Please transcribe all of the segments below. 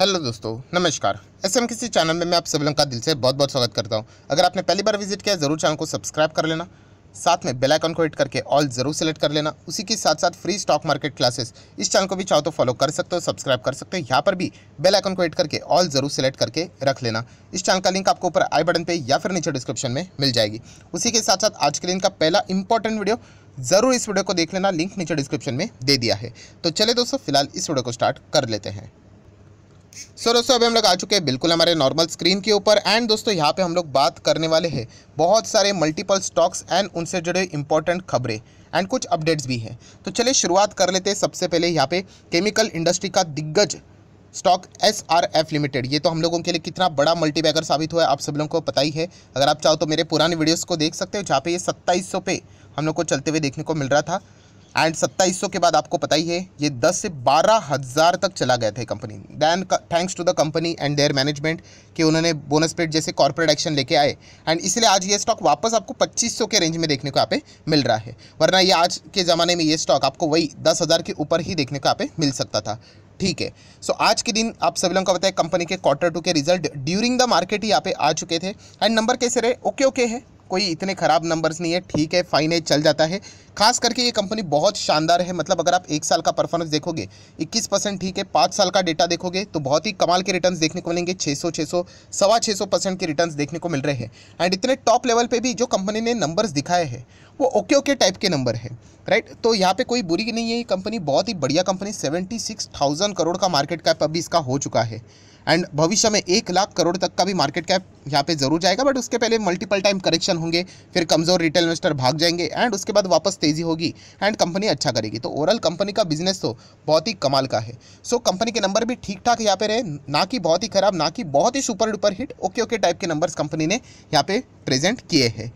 hello दोस्तों नमस्कार S M किसी चैनल में मैं आप सभी लोगों का दिल से बहुत बहुत स्वागत करता हूं अगर आपने पहली बार विजिट किया ज़रूर चैनल को सब्सक्राइब कर लेना साथ में बेल आइकन को हिट करके ऑल जरूर सेलेक्ट कर लेना उसी के साथ साथ फ्री स्टॉक मार्केट क्लासेस इस चैनल को भी चाहो तो फॉलो कर सकते हो सब्सक्राइब कर सकते हो यहाँ पर भी बेल आइकन को हिट करके ऑल जरूर सेलेक्ट करके रख लेना इस चैनल का लिंक आपको ऊपर आई बटन पे या फिर नीचे डिस्क्रिप्शन में मिल जाएगी उसी के साथ साथ आज के दिन का पहला इंपॉर्टेंट वीडियो ज़रूर इस वीडियो को देख लेना लिंक नीचे डिस्क्रिप्शन में दे दिया है तो चले दोस्तों फिलहाल इस वीडियो को स्टार्ट कर लेते हैं सो दोस्तों अभी हम लोग आ चुके हैं बिल्कुल हमारे नॉर्मल स्क्रीन के ऊपर एंड दोस्तों यहाँ पे हम लोग बात करने वाले हैं बहुत सारे मल्टीपल स्टॉक्स एंड उनसे जुड़े इंपॉर्टेंट खबरें एंड कुछ अपडेट्स भी हैं तो चलिए शुरुआत कर लेते हैं सबसे पहले यहाँ पे केमिकल इंडस्ट्री का दिग्गज stock S R F limited ये तो हम लोगों के लिए कितना बड़ा मल्टी साबित हुआ है आप सब लोगों को पता ही है अगर आप चाहो तो मेरे पुराने वीडियोस को देख सकते हो जहाँ पे ये सत्ताईस सौ पे हम लोग को चलते हुए देखने को मिल रहा था एंड सत्ताईस के बाद आपको पता ही है ये 10 से बारह हज़ार तक चला गया था company then thanks to the company and their management कि उन्होंने बोनस पेड जैसे कॉर्पोरेट एक्शन लेके आए एंड इसलिए आज ये स्टॉक वापस आपको 2500 के रेंज में देखने को यहाँ पे मिल रहा है वरना ये आज के ज़माने में ये स्टॉक आपको वही दस हज़ार के ऊपर ही देखने को यहाँ पे मिल सकता था ठीक है सो so, आज के दिन आप सभी लोगों को पता है कंपनी के क्वार्टर टू के रिजल्ट ड्यूरिंग द मार्केट ही यहाँ पे आ चुके थे एंड नंबर कैसे रहे ओके ओके है कोई इतने ख़राब नंबर्स नहीं है ठीक है फाइन है चल जाता है खास करके ये कंपनी बहुत शानदार है मतलब अगर आप एक साल का परफॉर्मेंस देखोगे 21 परसेंट ठीक है पाँच साल का डेटा देखोगे तो बहुत ही कमाल के रिटर्न्स देखने को मिलेंगे 600 600 सवा छः परसेंट के रिटर्न्स देखने को मिल रहे हैं एंड इतने टॉप लेवल पर भी जो कंपनी ने नंबर्स दिखाए हैं वो ओके ओके टाइप के नंबर है राइट तो यहाँ पर कोई बुरी नहीं है ये कंपनी बहुत ही बढ़िया कंपनी सेवेंटी करोड़ का मार्केट कैप अभी इसका हो चुका है एंड भविष्य में एक लाख करोड़ तक का भी मार्केट कैप यहाँ पे जरूर जाएगा बट उसके पहले मल्टीपल टाइम करेक्शन होंगे फिर कमज़ोर रिटेल इन्वेस्टर भाग जाएंगे एंड उसके बाद वापस तेज़ी होगी एंड कंपनी अच्छा करेगी तो ओवरऑल कंपनी का बिजनेस तो बहुत ही कमाल का है सो so, कंपनी के नंबर भी ठीक ठाक यहाँ पे रहे ना कि बहुत ही खराब ना कि बहुत ही super duper hit okay okay type के नंबर्स कंपनी ने यहाँ पे प्रेजेंट किए हैं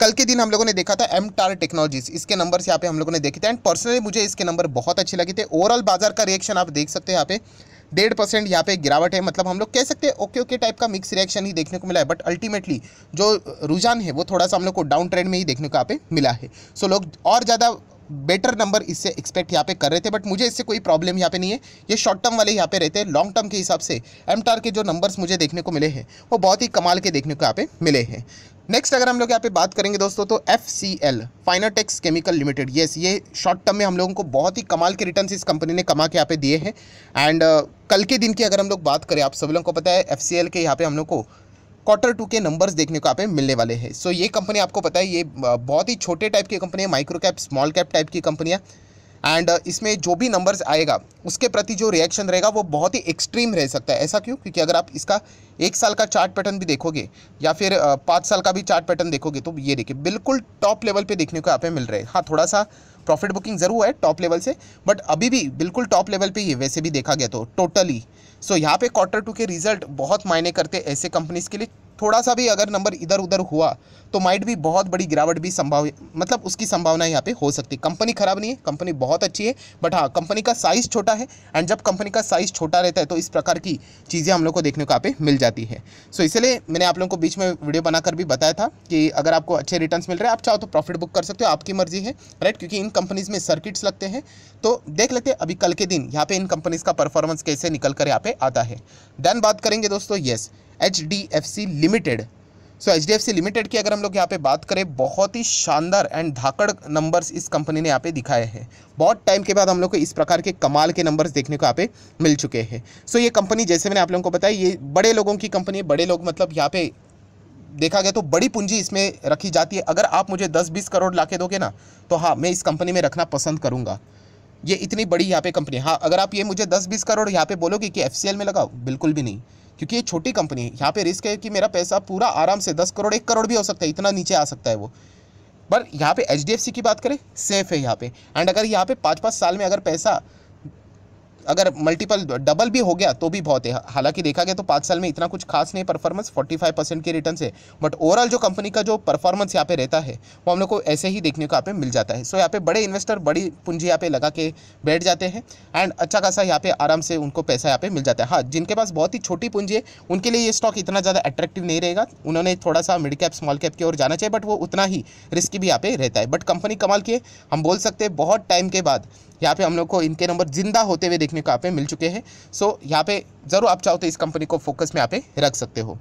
कल के दिन हम लोगों ने देखा था एम टार टेक्नोलॉजीज इसके नंबर्स यहाँ पे हम लोगों ने देखे थे एंड पर्सनली मुझे इसके नंबर बहुत अच्छे लगे थे ओवरऑल बाजार का रिएक्शन आप देख सकते हैं यहाँ पे डेढ़ परसेंट यहाँ पे गिरावट है मतलब हम लोग कह सकते हैं ओके ओके टाइप का मिक्स रिएक्शन ही देखने को मिला है बट अल्टीमेटली जो रुझान है वो थोड़ा सा हम लोग को डाउन ट्रेंड में ही देखने को यहाँ पे मिला है सो लोग और ज़्यादा बेटर नंबर इससे एक्सपेक्ट यहाँ पे कर रहे थे बट मुझे इससे कोई प्रॉब्लम यहाँ पे नहीं है ये शॉर्ट टर्म वाले यहाँ पे रहते हैं लॉन्ग टर्म के हिसाब से एम के जो नंबर्स मुझे देखने को मिले हैं वो बहुत ही कमाल के देखने को यहाँ पे मिले हैं नेक्स्ट अगर हम लोग यहाँ पे बात करेंगे दोस्तों तो F C L Fineotex chemical limited yes ये शॉर्ट टर्म में हम लोगों को बहुत ही कमाल के रिटर्न इस कंपनी ने कमा के यहाँ पे दिए हैं एंड uh, कल के दिन की अगर हम लोग बात करें आप सब लोगों को पता है एफ सी एल के यहाँ पे हम लोग को क्वार्टर टू के नंबर्स देखने को आप मिलने वाले हैं सो so, ये कंपनी आपको पता है ये बहुत ही छोटे टाइप की कंपनी है micro cap small cap type की कंपनियाँ एंड इसमें जो भी नंबर्स आएगा उसके प्रति जो रिएक्शन रहेगा वो बहुत ही एक्सट्रीम रह सकता है ऐसा क्यों क्योंकि अगर आप इसका एक साल का चार्ट पैटर्न भी देखोगे या फिर पाँच साल का भी चार्ट पैटर्न देखोगे तो ये देखिए बिल्कुल टॉप लेवल पे देखने को यहाँ पे मिल रहे हैं हाँ थोड़ा सा प्रॉफिट बुकिंग जरूर है टॉप लेवल से बट अभी भी बिल्कुल टॉप लेवल पर ही वैसे भी देखा गया तो टोटली सो यहाँ पे क्वार्टर टू के रिजल्ट बहुत मायने करते हैं ऐसे कंपनीज के लिए थोड़ा सा भी अगर नंबर इधर उधर हुआ तो माइट भी बहुत बड़ी गिरावट भी संभाव मतलब उसकी संभावना यहाँ पे हो सकती है कंपनी ख़राब नहीं है कंपनी बहुत अच्छी है बट हाँ कंपनी का साइज़ छोटा है एंड जब कंपनी का साइज़ छोटा रहता है तो इस प्रकार की चीज़ें हम लोग को देखने को यहाँ पे मिल जाती है सो so, इसलिए मैंने आप लोगों को बीच में वीडियो बनाकर भी बताया था कि अगर आपको अच्छे रिटर्न मिल रहे हैं आप चाहो तो प्रॉफिट बुक कर सकते हो आपकी मर्जी है राइट क्योंकि इन कंपनीज़ में सर्किट्स लगते हैं तो देख लेते हैं अभी कल के दिन यहाँ पे इन कंपनीज़ का परफॉर्मेंस कैसे निकल कर यहाँ पे आता है देन बात करेंगे दोस्तों yes H D F C limited so H D F C limited की अगर हम लोग यहाँ पे बात करें बहुत ही शानदार एंड धाकड़ नंबर्स इस कंपनी ने यहाँ पे दिखाए हैं बहुत टाइम के बाद हम लोग को इस प्रकार के कमाल के नंबर्स देखने को यहाँ पे मिल चुके हैं सो so, ये कंपनी जैसे मैंने आप लोगों को बताया ये बड़े लोगों की कंपनी है बड़े लोग मतलब यहाँ पे देखा गया तो बड़ी पूंजी इसमें रखी जाती है अगर आप मुझे दस बीस करोड़ ला के दोगे ना तो हाँ मैं इस कंपनी में रखना पसंद करूँगा ये इतनी बड़ी यहाँ पे कंपनी हाँ अगर आप ये मुझे दस बीस करोड़ यहाँ पे बोलोगे कि एफ में लगाओ बिल्कुल भी नहीं क्योंकि ये छोटी कंपनी है यहाँ पे रिस्क है कि मेरा पैसा पूरा आराम से दस करोड़ एक करोड़ भी हो सकता है इतना नीचे आ सकता है वो पर यहाँ पे एच की बात करें सेफ़ है यहाँ पे एंड अगर यहाँ पे पाँच पाँच साल में अगर पैसा अगर मल्टीपल डबल भी हो गया तो भी बहुत है हालांकि देखा गया तो पाँच साल में इतना कुछ खास नहीं परफॉर्मेंस 45 परसेंट के रिटर्न से बट ओवरऑल जो कंपनी का जो परफॉर्मेंस यहाँ पे रहता है वो हम लोग को ऐसे ही देखने को यहाँ पे मिल जाता है सो so, यहाँ पे बड़े इन्वेस्टर बड़ी पूंजी यहाँ पे लगा के बैठ जाते हैं एंड अच्छा खासा यहाँ पे आराम से उनको पैसा यहाँ पे मिल जाता है हाँ जिनके पास बहुत ही छोटी पूंजी है उनके लिए ये स्टॉक इतना ज़्यादा अट्रैक्टिव नहीं रहेगा उन्होंने थोड़ा सा मिड कैप स्मॉल कैप की ओर जाना चाहिए बट वो उतना ही रिस्क भी यहाँ पे रहता है बट कंपनी कमाल की हम बोल सकते हैं बहुत टाइम के बाद यहाँ पे हम लोग को इनके नंबर जिंदा होते हुए देखने को यहाँ पे मिल चुके हैं सो यहाँ पे ज़रूर आप चाहो तो इस कंपनी को फोकस में यहाँ पे रख सकते हो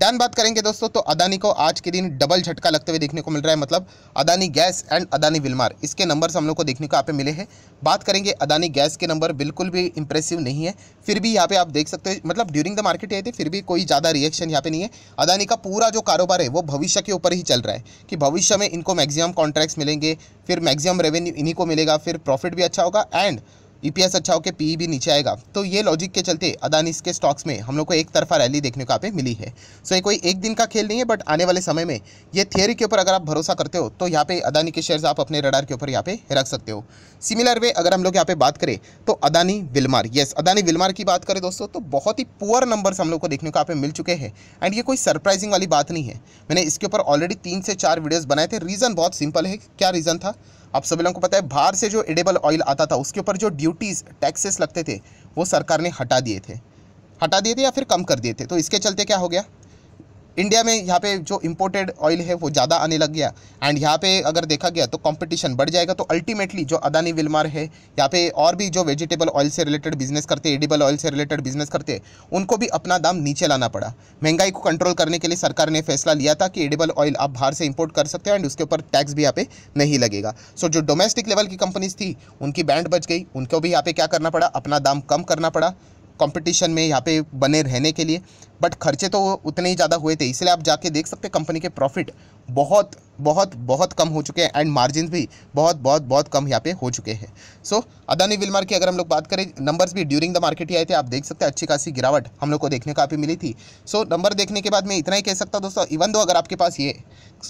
डन बात करेंगे दोस्तों तो अदानी को आज के दिन डबल झटका लगते हुए देखने को मिल रहा है मतलब Adani gas and Adani Wilmar इसके नंबर्स हम लोग को देखने को यहाँ पे मिले हैं बात करेंगे अदानी गैस के नंबर बिल्कुल भी इंप्रेसिव नहीं है फिर भी यहाँ पे आप देख सकते हो मतलब ड्यूरिंग द मार्केट ये थे फिर भी कोई ज़्यादा रिएक्शन यहाँ पे नहीं है अदानी का पूरा जो कारोबार है वो भविष्य के ऊपर ही चल रहा है कि भविष्य में इनको मैक्सिमम कॉन्ट्रैक्ट्स मिलेंगे फिर मैक्सिमम रेवेन्यू इन्हीं को मिलेगा फिर प्रॉफिट भी अच्छा होगा एंड ईपीएस अच्छा होकर पी भी नीचे आएगा तो ये लॉजिक के चलते अदानी के स्टॉक्स में हम लोग को एक तरफा रैली देखने को यहाँ मिली है सो ये कोई एक दिन का खेल नहीं है बट आने वाले समय में ये थियरी के ऊपर अगर आप भरोसा करते हो तो यहाँ पे अदानी के शेयर्स आप अपने रडार के ऊपर यहाँ पे रख सकते हो सिमिलर वे अगर हम लोग यहाँ पे बात करें तो Adani Wilmar yes Adani Wilmar की बात करें दोस्तों तो बहुत ही पुअर नंबर्स हम लोग को देखने को यहाँ पे मिल चुके हैं एंड ये कोई सरप्राइजिंग वाली बात नहीं है मैंने इसके ऊपर ऑलरेडी तीन से चार वीडियोज़ बनाए थे रीज़न बहुत सिंपल है क्या रीज़न था आप सभी लोगों को पता है बाहर से जो एडेबल ऑयल आता था उसके ऊपर जो ड्यूटीज़ टैक्सेस लगते थे वो सरकार ने हटा दिए थे हटा दिए थे या फिर कम कर दिए थे तो इसके चलते क्या हो गया इंडिया में यहाँ पे जो इम्पोर्टेड ऑयल है वो ज़्यादा आने लग गया एंड यहाँ पे अगर देखा गया तो कंपटीशन बढ़ जाएगा तो अल्टीमेटली जो अदानी विलमार है यहाँ पे और भी जो वेजिटेबल ऑयल से रिलेटेड बिजनेस करते एडिबल ऑयल से रिलेटेड बिजनेस करते हैं उनको भी अपना दाम नीचे लाना पड़ा महंगाई को कंट्रोल करने के लिए सरकार ने फैसला लिया था कि एडिबल ऑयल आप बाहर से इम्पोर्ट कर सकते हो एंड उसके ऊपर टैक्स भी यहाँ पे नहीं लगेगा सो so, जो डोमेस्टिक लेवल की कंपनीज थी उनकी बैंड बच गई उनको भी यहाँ पे क्या करना पड़ा अपना दाम कम करना पड़ा कंपटीशन में यहाँ पे बने रहने के लिए बट खर्चे तो उतने ही ज़्यादा हुए थे इसलिए आप जाके देख सकते कंपनी के प्रॉफिट बहुत बहुत बहुत कम हो चुके हैं एंड मार्जिन भी बहुत बहुत बहुत कम यहाँ पे हो चुके हैं सो so, अदानी विलमार की अगर हम लोग बात करें नंबर्स भी ड्यूरिंग द मार्केट ही आए थे आप देख सकते हैं अच्छी खासी गिरावट हम लोग को देखने का भी मिली थी सो so, नंबर देखने के बाद मैं इतना ही कह सकता दोस्तों इवन दो अगर आपके पास ये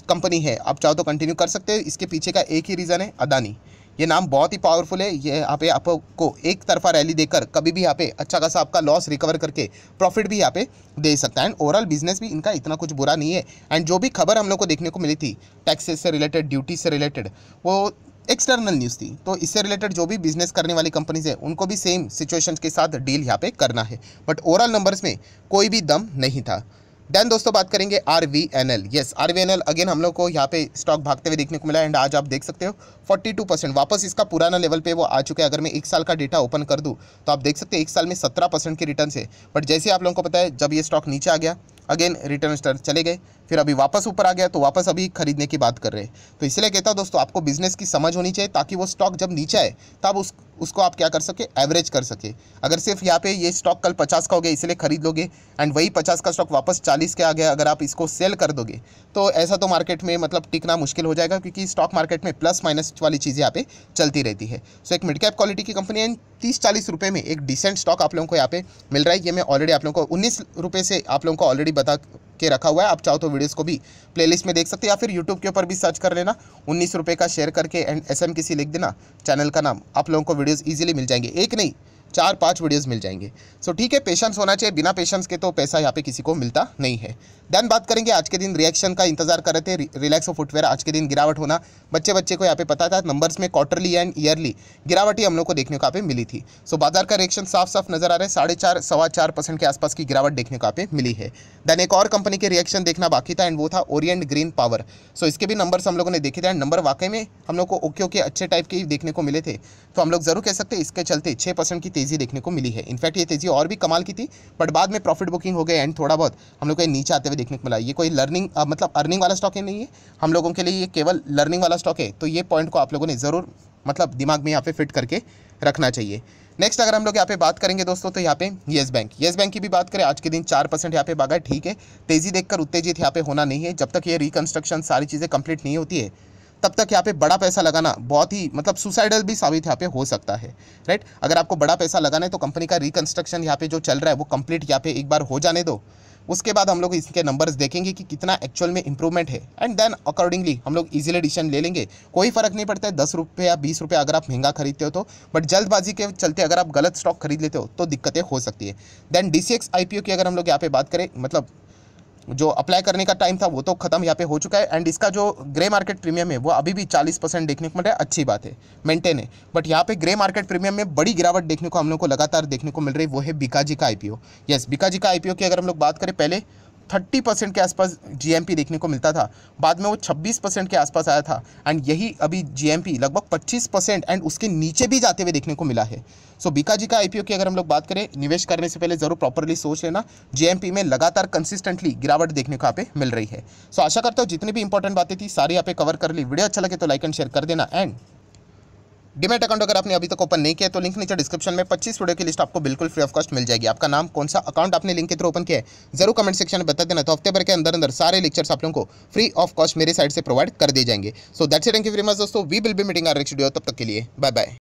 कंपनी है आप चाहो तो कंटिन्यू कर सकते हो इसके पीछे का एक ही रीज़न है अदानी ये नाम बहुत ही पावरफुल है ये यहाँ पे आपको एक तरफा रैली देकर कभी भी यहाँ पे अच्छा खासा आपका लॉस रिकवर करके प्रॉफिट भी यहाँ पे दे सकता है एंड ओवरऑल बिजनेस भी इनका इतना कुछ बुरा नहीं है एंड जो भी खबर हम लोग को देखने को मिली थी टैक्सेस से रिलेटेड ड्यूटी से रिलेटेड वो एक्सटर्नल न्यूज़ थी तो इससे रिलेटेड जो भी बिजनेस करने वाली कंपनीज है उनको भी सेम सिचुएशन के साथ डील यहाँ पे करना है बट ओवरऑल नंबर्स में कोई भी दम नहीं था देन दोस्तों बात करेंगे R V N L yes R V N L again हम लोग को यहाँ पे स्टॉक भागते हुए देखने को मिला एंड आज आप देख सकते हो 42 परसेंट वापस इसका पुराना लेवल पे वो आ चुका है अगर मैं एक साल का डेटा ओपन कर दूँ तो आप देख सकते हो एक साल में 17 परसेंट के रिटर्न है बट जैसे आप लोगों को पता है जब ये स्टॉक नीचे आ गया अगेन रिटर्न चले गए फिर अभी वापस ऊपर आ गया तो वापस अभी खरीदने की बात कर रहे हैं तो इसलिए कहता हूँ दोस्तों आपको बिजनेस की समझ होनी चाहिए ताकि वो स्टॉक जब नीचे आए तब उस उसको आप क्या कर सके एवरेज कर सके अगर सिर्फ यहाँ पे ये स्टॉक कल पचास का हो गया इसलिए खरीद लोगे एंड वही पचास का स्टॉक वापस चालीस के आ गया अगर आप इसको सेल कर दोगे तो ऐसा तो मार्केट में मतलब टिकना मुश्किल हो जाएगा क्योंकि स्टॉक मार्केट में प्लस माइनस वाली चीज़ें यहाँ पे चलती रहती है सो so, एक मिड कैप क्वालिटी की कंपनी है तीस चालीस रुपये में एक डिसेंट स्टॉक आप लोगों को यहाँ पे मिल रहा है ये मैं ऑलरेडी आप लोगों को उन्नीस रुपये से आप लोगों को ऑलरेडी बता के रखा हुआ है आप चाहो तो वीडियोस को भी प्लेलिस्ट में देख सकते हैं या फिर यूट्यूब के ऊपर भी सर्च कर लेना उन्नीस रुपये का शेयर करके एंड एस एम किसी लिख देना चैनल का नाम आप लोगों को वीडियोज़ ईजिली मिल जाएंगे एक नहीं चार पाँच वीडियोज़ मिल जाएंगे सो ठीक है पेशेंस होना चाहिए बिना पेशेंस के तो पैसा यहाँ पे किसी को मिलता नहीं है देन बात करेंगे आज के दिन रिएक्शन का इंतजार कर रहे थे रिलैक्स रिलैक्सो फुटवेयर आज के दिन गिरावट होना बच्चे बच्चे को यहाँ पे पता था नंबर्स में क्वार्टरली एंड ईयरली गिरावट ही हम लोग को देखने को यहाँ पे मिली थी सो so, बाजार का रिएक्शन साफ साफ नजर आ रहा है साढ़े चार सवा चार परसेंट के आसपास की गिरावट देखने को यहाँ पे मिली है देन एक और कंपनी के रिएक्शन देखना बाकी था एंड वो था ओरियंट ग्रीन पावर सो इसके भी नंबर्स हम लोगों ने देखे थे एंड नंबर वाकई में हम लोग को ओके ओके अच्छे टाइप के देखने को मिले थे तो हम लोग जरूर कह सकते इसके चलते छः परसेंट की तेज़ी देखने को मिली है इनफैक्ट ये तेज़ी और भी कमाल की थी बट बाद में प्रॉफिट बुकिंग हो गए एंड थोड़ा बहुत हम लोग को नीचे आते हुए देखने को मिला ये कोई लर्निंग मतलब अर्निंग वाला स्टॉक है नहीं है हम लोगों के लिए ये केवल लर्निंग वाला स्टॉक है तो ये पॉइंट को आप लोगों ने ज़रूर मतलब दिमाग में यहाँ पे फिट करके रखना चाहिए नेक्स्ट अगर हम लोग यहाँ पे बात करेंगे दोस्तों तो यहाँ पे येस बैंक येस बैंक की भी बात करें आज के दिन चार परसेंट यहाँ पे भागा ठीक है तेज़ी देखकर उत्तेजित यहाँ पे होना नहीं है जब तक ये रिकन्स्ट्रक्शन सारी चीज़ें कंप्लीट नहीं होती है तब तक यहाँ पे बड़ा पैसा लगाना बहुत ही मतलब सुसाइडल भी साबित यहाँ पे हो सकता है राइट अगर आपको बड़ा पैसा लगाना है तो कंपनी का रिकन्स्ट्रक्शन यहाँ पे जो चल रहा है वो कंप्लीट यहाँ पे एक बार हो जाने दो उसके बाद हम लोग इसके नंबर्स देखेंगे कि कितना एक्चुअल में इंप्रूवमेंट है एंड देन अकॉर्डिंगली हम लोग इजिली डिसीजन ले लेंगे कोई फर्क नहीं पड़ता है दस रुपये या बीस रुपये अगर आप महंगा खरीदते हो तो बट जल्दबाजी के चलते अगर आप गलत स्टॉक खरीद लेते हो तो दिक्कतें हो सकती है देन डी सी की अगर हम लोग यहाँ पे बात करें मतलब जो अप्लाई करने का टाइम था वो तो खत्म यहाँ पे हो चुका है एंड इसका जो ग्रे मार्केट प्रीमियम है वो अभी भी 40 परसेंट देखने को मिल रहा है अच्छी बात है मेंटेन है बट यहाँ पे ग्रे मार्केट प्रीमियम में बड़ी गिरावट देखने को हम लोग को लगातार देखने को मिल रही है वो है बिकाजी का आईपीओ यस बिकाजी का आईपीओ की अगर हम लोग बात करें पहले थर्टी परसेंट के आसपास जीएमपी देखने को मिलता था बाद में वो छब्बीस परसेंट के आसपास आया था एंड यही अभी जीएमपी लगभग पच्चीस परसेंट एंड उसके नीचे भी जाते हुए देखने को मिला है सो so, बीका जी का आईपीओ की अगर हम लोग बात करें निवेश करने से पहले ज़रूर प्रॉपरली सोच लेना जीएमपी में लगातार कंसिस्टेंटली गिरावट देखने को आप मिल रही है सो so, आशा करता हूँ जितनी भी इंपॉर्टेंट बातें थी सारी आप कवर कर ली वीडियो अच्छा लगे तो लाइक एंड शेयर कर देना एंड डिमेट अकाउंट अगर आपने अभी तक ओपन नहीं किया तो लिंक नीचे डिस्क्रिप्शन में पच्चीस वीडियो की लिस्ट आपको बिल्कुल फ्री ऑफ कॉस्ट मिल जाएगी आपका नाम कौन सा अकाउंट आपने लिंक के थ्रू ओपन किया है जरूर कमेंट सेक्शन में बता देना तो हफ्ते भर के अंदर अंदर सारे लेक्चर्स आप लोगों को फ्री ऑफ कॉस्ट मेरे साइड से प्रोवाइड कर दिए जाएंगे so that's thank you very much दोस्तों we will be meeting our next video तब तक के लिए बाय बाय